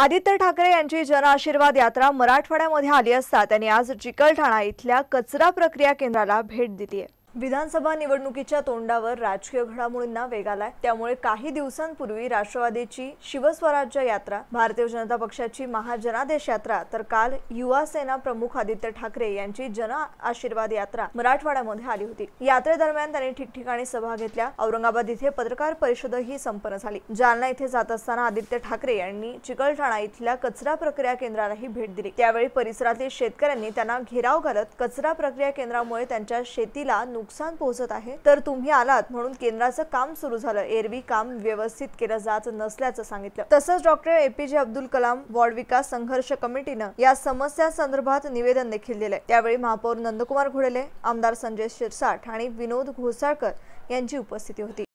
आदित्य ठाकरे यांची जनआशीर्वाद यात्रा मराठवाड्यामध्ये आली असता त्यांनी आज चिकलठाणा इथल्या कचरा प्रक्रिया केंद्राला भेट दिली आहे विधानसभा निवडणुकीच्या तोंडावर राजकीय घडामोडींना वेग आलाय त्यामुळे काही दिवसांपूर्वी राष्ट्रवादीची शिवस्वराज्य यात्रा भारतीय जनता पक्षाची महाजनादेश यात्रा तर काल युवा सेना प्रमुख आदित्य ठाकरे यांची जन आशीर्वाद यात्रा मराठवाड्यामध्ये आली होती यात्रेदरम्यान त्यांनी ठिकठिकाणी सभा घेतल्या औरंगाबाद इथे पत्रकार परिषदही संपन्न झाली जालना इथे जात असताना आदित्य ठाकरे यांनी चिकलठाणा इथल्या कचरा प्रक्रिया केंद्रालाही भेट दिली त्यावेळी परिसरातील शेतकऱ्यांनी त्यांना घेराव घालत कचरा प्रक्रिया केंद्रामुळे त्यांच्या शेतीला नुकसान पोहोचत आहे तर तुम्ही आलात म्हणून केंद्राचं काम सुरू झालं एरवी काम व्यवस्थित केलं जात नसल्याचं सांगितलं तसंच doctor APJ Abdul Kalam ward Vikas Sangharsh कमिटीनं या समस्या संदर्भात निवेदन देखील दिलंय त्यावेळी महापौर नंदकुमार घोडेले आमदार संजय शिरसाठ आणि विनोद घोसाळकर यांची उपस्थिती होती